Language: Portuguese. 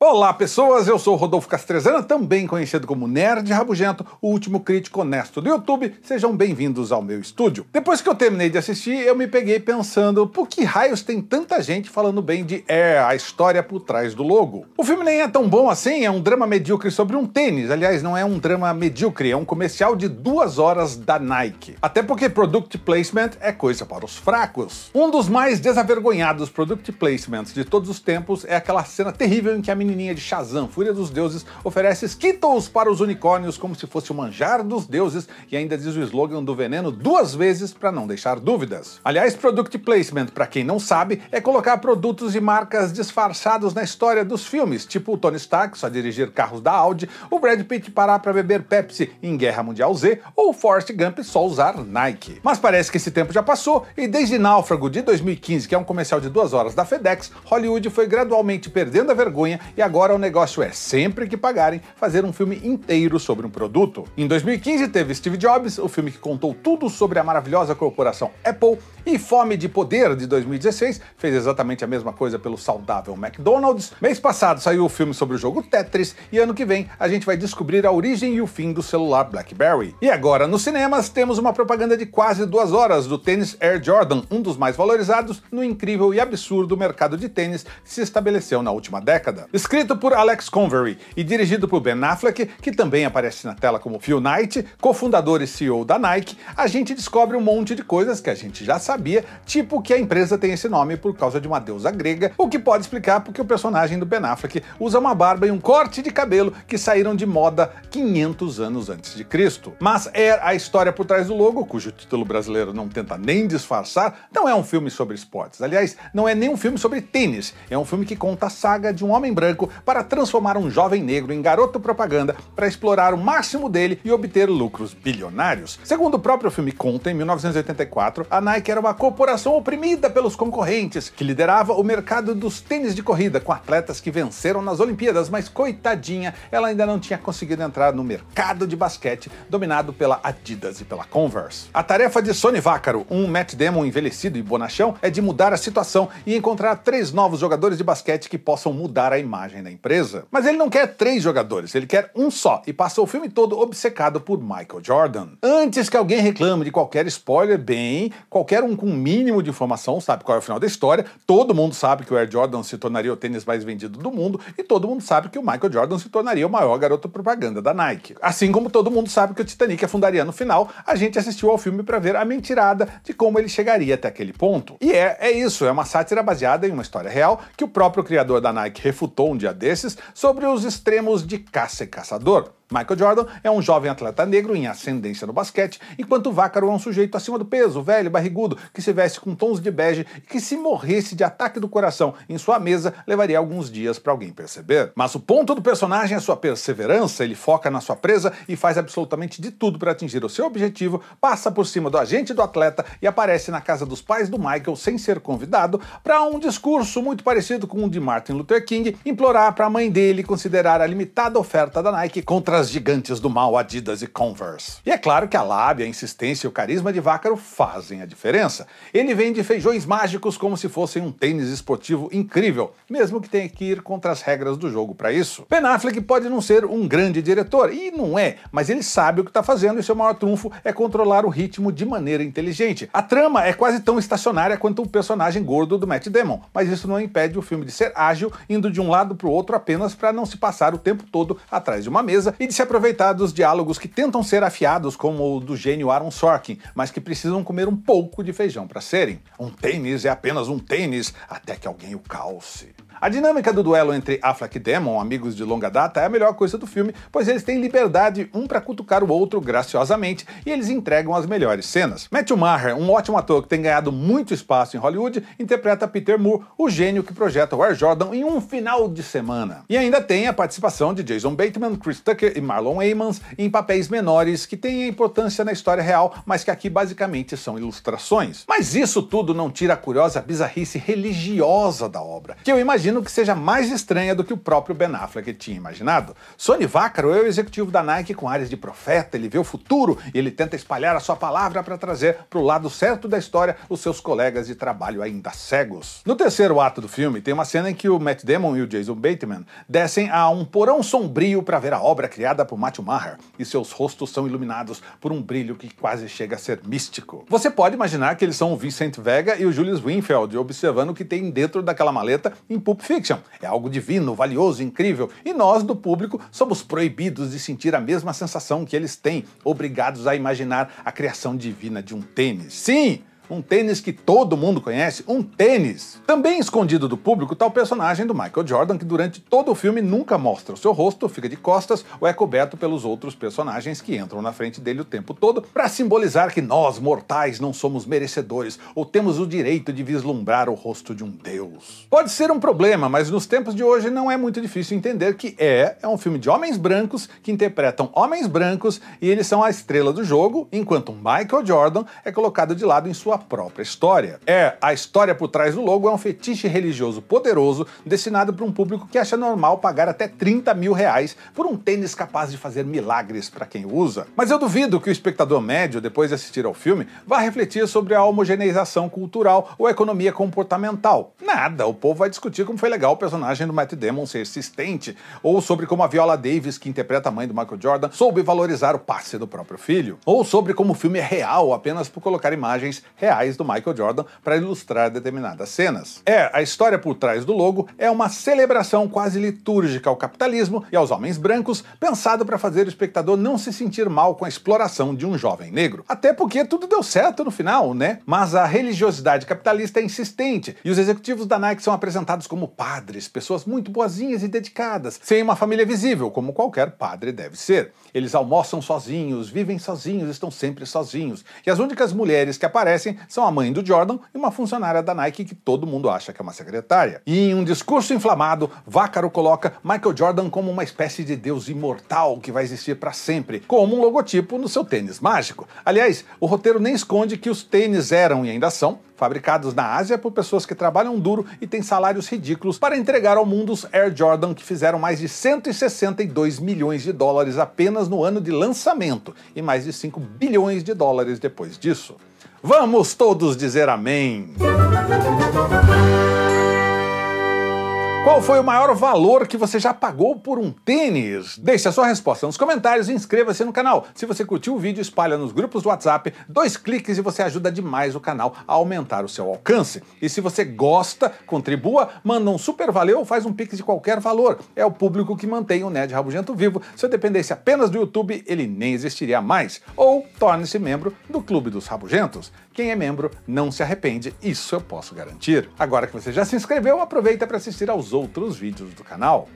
Olá, pessoas! Eu sou Rodolfo Castrezana, também conhecido como Nerd Rabugento, o último crítico honesto do YouTube. Sejam bem-vindos ao meu estúdio. Depois que eu terminei de assistir, eu me peguei pensando por que raios tem tanta gente falando bem de Air, a história por trás do logo. O filme nem é tão bom assim, é um drama medíocre sobre um tênis. Aliás, não é um drama medíocre, é um comercial de duas horas da Nike. Até porque Product Placement é coisa para os fracos. Um dos mais desavergonhados Product Placements de todos os tempos é aquela cena terrível em que a menina menininha de Shazam, Fúria dos Deuses, oferece Skittles para os unicórnios como se fosse o manjar dos deuses e ainda diz o slogan do veneno duas vezes para não deixar dúvidas. Aliás, Product Placement, para quem não sabe, é colocar produtos e marcas disfarçados na história dos filmes, tipo o Tony Stark só dirigir carros da Audi, o Brad Pitt parar para beber Pepsi em Guerra Mundial Z ou o Forrest Gump só usar Nike. Mas parece que esse tempo já passou e desde Náufrago de 2015, que é um comercial de duas horas da FedEx, Hollywood foi gradualmente perdendo a vergonha e agora o negócio é, sempre que pagarem, fazer um filme inteiro sobre um produto. Em 2015 teve Steve Jobs, o filme que contou tudo sobre a maravilhosa corporação Apple, e Fome de Poder de 2016 fez exatamente a mesma coisa pelo saudável McDonald's. Mês passado saiu o filme sobre o jogo Tetris e ano que vem a gente vai descobrir a origem e o fim do celular BlackBerry. E agora nos cinemas temos uma propaganda de quase duas horas do tênis Air Jordan, um dos mais valorizados no incrível e absurdo mercado de tênis que se estabeleceu na última década. Escrito por Alex Convery e dirigido por Ben Affleck, que também aparece na tela como Phil Knight, cofundador e CEO da Nike, a gente descobre um monte de coisas que a gente já sabia, tipo que a empresa tem esse nome por causa de uma deusa grega, o que pode explicar porque o personagem do Ben Affleck usa uma barba e um corte de cabelo que saíram de moda 500 anos antes de Cristo. Mas é a história por trás do logo, cujo título brasileiro não tenta nem disfarçar, não é um filme sobre esportes. Aliás, não é nem um filme sobre tênis, é um filme que conta a saga de um homem branco branco para transformar um jovem negro em garoto propaganda para explorar o máximo dele e obter lucros bilionários. Segundo o próprio filme conta, em 1984, a Nike era uma corporação oprimida pelos concorrentes, que liderava o mercado dos tênis de corrida com atletas que venceram nas Olimpíadas, mas coitadinha, ela ainda não tinha conseguido entrar no mercado de basquete dominado pela Adidas e pela Converse. A tarefa de Sony Vácaro, um Matt Damon envelhecido e bonachão, é de mudar a situação e encontrar três novos jogadores de basquete que possam mudar a imagem imagem da empresa, mas ele não quer três jogadores, ele quer um só e passou o filme todo obcecado por Michael Jordan. Antes que alguém reclame de qualquer spoiler, bem, qualquer um com um mínimo de informação sabe qual é o final da história, todo mundo sabe que o Air Jordan se tornaria o tênis mais vendido do mundo e todo mundo sabe que o Michael Jordan se tornaria o maior garoto propaganda da Nike. Assim como todo mundo sabe que o Titanic afundaria no final, a gente assistiu ao filme para ver a mentirada de como ele chegaria até aquele ponto. E é, é isso, é uma sátira baseada em uma história real que o próprio criador da Nike refutou um dia desses sobre os extremos de caça e caçador. Michael Jordan é um jovem atleta negro em ascendência no basquete, enquanto Vácaro é um sujeito acima do peso, velho, barrigudo, que se veste com tons de bege e que, se morresse de ataque do coração em sua mesa, levaria alguns dias para alguém perceber. Mas o ponto do personagem é sua perseverança, ele foca na sua presa e faz absolutamente de tudo para atingir o seu objetivo, passa por cima do agente do atleta e aparece na casa dos pais do Michael sem ser convidado para um discurso muito parecido com o de Martin Luther King implorar para a mãe dele considerar a limitada oferta da Nike contra caras gigantes do mal Adidas e Converse. E é claro que a lábia, a insistência e o carisma de Vácaro fazem a diferença. Ele vende feijões mágicos como se fossem um tênis esportivo incrível, mesmo que tenha que ir contra as regras do jogo para isso. Ben Affleck pode não ser um grande diretor, e não é, mas ele sabe o que está fazendo e seu maior trunfo é controlar o ritmo de maneira inteligente. A trama é quase tão estacionária quanto o personagem gordo do Matt Damon, mas isso não impede o filme de ser ágil, indo de um lado para o outro apenas para não se passar o tempo todo atrás de uma mesa e de se aproveitar dos diálogos que tentam ser afiados, como o do gênio Aaron Sorkin, mas que precisam comer um pouco de feijão para serem. Um tênis é apenas um tênis até que alguém o calce. A dinâmica do duelo entre Affleck e Damon, amigos de longa data, é a melhor coisa do filme, pois eles têm liberdade um para cutucar o outro graciosamente e eles entregam as melhores cenas. Matthew Maher, um ótimo ator que tem ganhado muito espaço em Hollywood, interpreta Peter Moore, o gênio que projeta o Air Jordan em um final de semana. E ainda tem a participação de Jason Bateman, Chris Tucker e Marlon Wayans em papéis menores que têm importância na história real, mas que aqui basicamente são ilustrações. Mas isso tudo não tira a curiosa bizarrice religiosa da obra, que eu imagino imagino que seja mais estranha do que o próprio Ben Affleck tinha imaginado. Sony Vaccaro é o executivo da Nike com áreas de profeta, ele vê o futuro e ele tenta espalhar a sua palavra para trazer para o lado certo da história os seus colegas de trabalho ainda cegos. No terceiro ato do filme, tem uma cena em que o Matt Damon e o Jason Bateman descem a um porão sombrio para ver a obra criada por Matthew Maher, e seus rostos são iluminados por um brilho que quase chega a ser místico. Você pode imaginar que eles são o Vincent Vega e o Julius Winfield observando o que tem dentro daquela maleta em Pulp Pulp Fiction. É algo divino, valioso, incrível, e nós, do público, somos proibidos de sentir a mesma sensação que eles têm, obrigados a imaginar a criação divina de um tênis. Sim! Um tênis que todo mundo conhece, um tênis. Também escondido do público está o personagem do Michael Jordan, que durante todo o filme nunca mostra o seu rosto, fica de costas ou é coberto pelos outros personagens que entram na frente dele o tempo todo para simbolizar que nós, mortais, não somos merecedores ou temos o direito de vislumbrar o rosto de um deus. Pode ser um problema, mas nos tempos de hoje não é muito difícil entender que é, é um filme de homens brancos que interpretam homens brancos e eles são a estrela do jogo, enquanto Michael Jordan é colocado de lado em sua própria história. É, a história por trás do logo é um fetiche religioso poderoso destinado para um público que acha normal pagar até 30 mil reais por um tênis capaz de fazer milagres para quem usa. Mas eu duvido que o espectador médio, depois de assistir ao filme, vá refletir sobre a homogeneização cultural ou a economia comportamental. Nada, o povo vai discutir como foi legal o personagem do Matt Damon ser assistente, ou sobre como a Viola Davis, que interpreta a mãe do Michael Jordan, soube valorizar o passe do próprio filho, ou sobre como o filme é real apenas por colocar imagens reais reais do Michael Jordan para ilustrar determinadas cenas. É, a história por trás do logo é uma celebração quase litúrgica ao capitalismo e aos homens brancos, pensado para fazer o espectador não se sentir mal com a exploração de um jovem negro. Até porque tudo deu certo no final, né? Mas a religiosidade capitalista é insistente e os executivos da Nike são apresentados como padres, pessoas muito boazinhas e dedicadas, sem uma família visível, como qualquer padre deve ser. Eles almoçam sozinhos, vivem sozinhos, estão sempre sozinhos. E as únicas mulheres que aparecem são a mãe do Jordan e uma funcionária da Nike que todo mundo acha que é uma secretária. E em um discurso inflamado, Vácaro coloca Michael Jordan como uma espécie de deus imortal que vai existir para sempre, como um logotipo no seu tênis mágico. Aliás, o roteiro nem esconde que os tênis eram e ainda são fabricados na Ásia por pessoas que trabalham duro e têm salários ridículos para entregar ao mundo os Air Jordan que fizeram mais de 162 milhões de dólares apenas no ano de lançamento e mais de 5 bilhões de dólares depois disso. Vamos todos dizer amém. Qual foi o maior valor que você já pagou por um tênis? Deixe a sua resposta nos comentários e inscreva-se no canal. Se você curtiu o vídeo, espalha nos grupos do WhatsApp. Dois cliques e você ajuda demais o canal a aumentar o seu alcance. E se você gosta, contribua, manda um super valeu ou faz um pix de qualquer valor. É o público que mantém o Ned Rabugento vivo. Se eu dependesse apenas do YouTube, ele nem existiria mais. Ou torne-se membro do Clube dos Rabugentos. Quem é membro não se arrepende, isso eu posso garantir. Agora que você já se inscreveu, aproveita para assistir aos outros outros vídeos do canal.